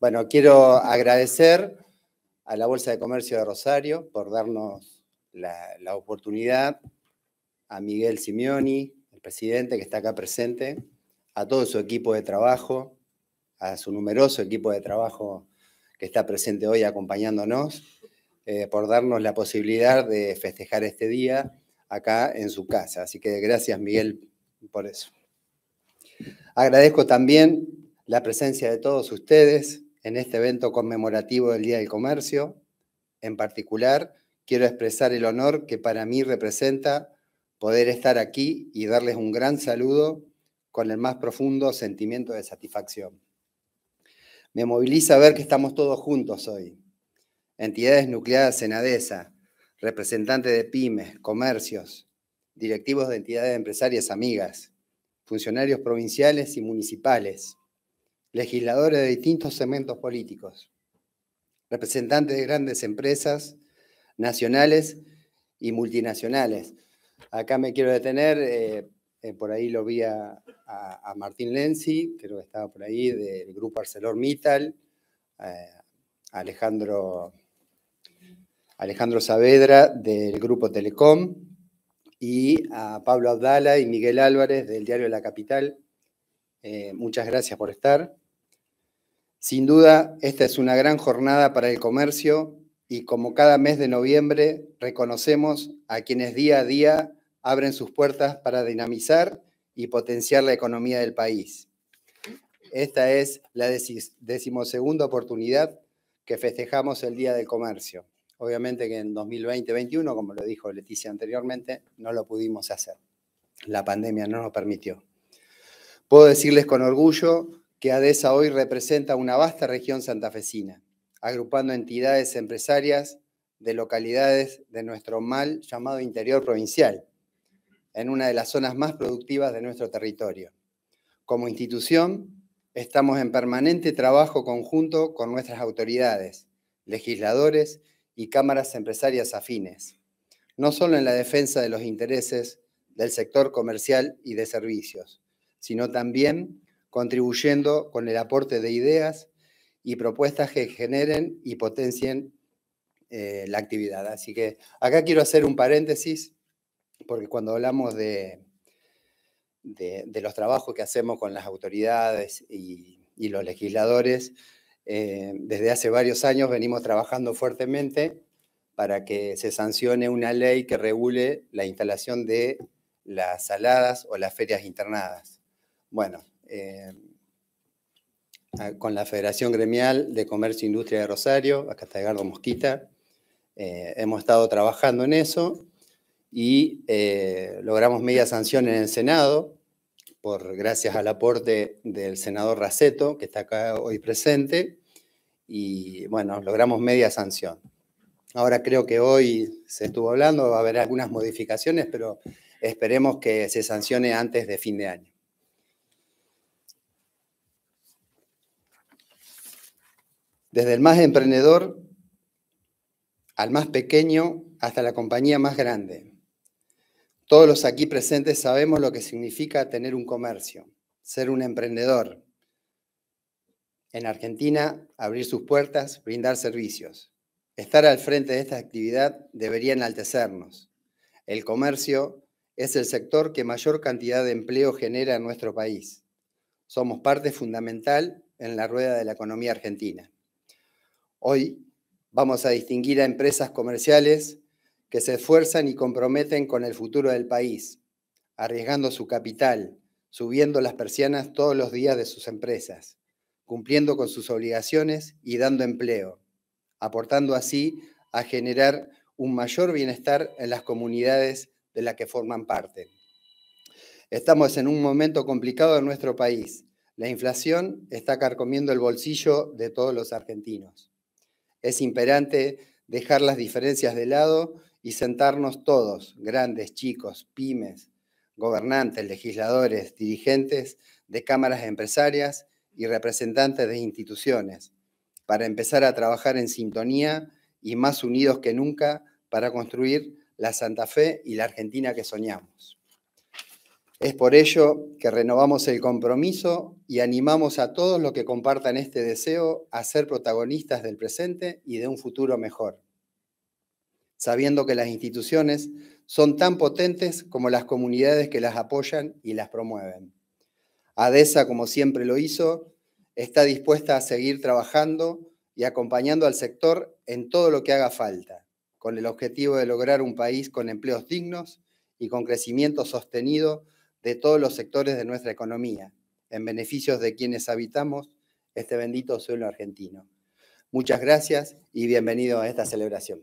Bueno, quiero agradecer a la Bolsa de Comercio de Rosario por darnos la, oportunidad, a Miguel Simeoni, el presidente que está acá presente, a todo su equipo de trabajo, a su numeroso equipo de trabajo que está presente hoy acompañándonos, eh, por darnos la posibilidad de festejar este día acá en su casa. Así que gracias Miguel por eso. Agradezco también la presencia de todos ustedes, en este evento conmemorativo del Día del Comercio. En particular, quiero expresar el honor que para mí representa poder estar aquí y darles un gran saludo con el más profundo sentimiento de satisfacción. Me moviliza ver que estamos todos juntos hoy. Entidades nucleadas en ADESA, representantes de pymes, comercios, directivos de entidades empresarias amigas, funcionarios provinciales y municipales, legisladores de distintos segmentos políticos, representantes de grandes empresas nacionales y multinacionales. Acá me quiero detener, eh, eh, por ahí lo vi a, Martín Lenzi, creo que estaba por ahí, del grupo ArcelorMittal, eh, Alejandro, Alejandro Saavedra del grupo Telecom y a Pablo Abdala y Miguel Álvarez del diario La Capital, eh, muchas gracias por estar. Sin duda, esta es una gran jornada para el comercio y como cada mes de noviembre, reconocemos a quienes día a día abren sus puertas para dinamizar y potenciar la economía del país. Esta es la decimosegunda oportunidad que festejamos el Día del Comercio. Obviamente que en 2020 2021 como lo dijo Leticia anteriormente, no lo pudimos hacer. La pandemia no nos permitió. Puedo decirles con orgullo que ADESA hoy representa una vasta región santafesina, agrupando entidades empresarias de localidades de nuestro mal llamado interior provincial, en una de las zonas más productivas de nuestro territorio. Como institución, estamos en permanente trabajo conjunto con nuestras autoridades, legisladores y cámaras empresarias afines, no solo en la defensa de los intereses del sector comercial y de servicios, sino también contribuyendo con el aporte de ideas y propuestas que generen y potencien eh, la actividad. Así que acá quiero hacer un paréntesis, porque cuando hablamos de, los trabajos que hacemos con las autoridades y, los legisladores, eh, desde hace varios años venimos trabajando fuertemente para que se sancione una ley que regule la instalación de las saladas o las ferias internadas. Bueno, eh, con la Federación Gremial de Comercio e Industria de Rosario, acá está Edgardo Mosquita, eh, hemos estado trabajando en eso y eh, logramos media sanción en el Senado, por, gracias al aporte del senador Raceto, que está acá hoy presente, y bueno, logramos media sanción. Ahora creo que hoy se estuvo hablando, va a haber algunas modificaciones, pero esperemos que se sancione antes de fin de año. desde el más emprendedor al más pequeño hasta la compañía más grande. Todos los aquí presentes sabemos lo que significa tener un comercio, ser un emprendedor. En Argentina, abrir sus puertas, brindar servicios. Estar al frente de esta actividad debería enaltecernos. El comercio es el sector que mayor cantidad de empleo genera en nuestro país. Somos parte fundamental en la rueda de la economía argentina. Hoy vamos a distinguir a empresas comerciales que se esfuerzan y comprometen con el futuro del país, arriesgando su capital, subiendo las persianas todos los días de sus empresas, cumpliendo con sus obligaciones y dando empleo, aportando así a generar un mayor bienestar en las comunidades de las que forman parte. Estamos en un momento complicado en nuestro país. La inflación está carcomiendo el bolsillo de todos los argentinos. Es imperante dejar las diferencias de lado y sentarnos todos, grandes, chicos, pymes, gobernantes, legisladores, dirigentes de cámaras empresarias y representantes de instituciones, para empezar a trabajar en sintonía y más unidos que nunca para construir la Santa Fe y la Argentina que soñamos. Es por ello que renovamos el compromiso y animamos a todos los que compartan este deseo a ser protagonistas del presente y de un futuro mejor, sabiendo que las instituciones son tan potentes como las comunidades que las apoyan y las promueven. ADESA, como siempre lo hizo, está dispuesta a seguir trabajando y acompañando al sector en todo lo que haga falta, con el objetivo de lograr un país con empleos dignos y con crecimiento sostenido de todos los sectores de nuestra economía, en beneficios de quienes habitamos este bendito suelo argentino. Muchas gracias y bienvenido a esta celebración.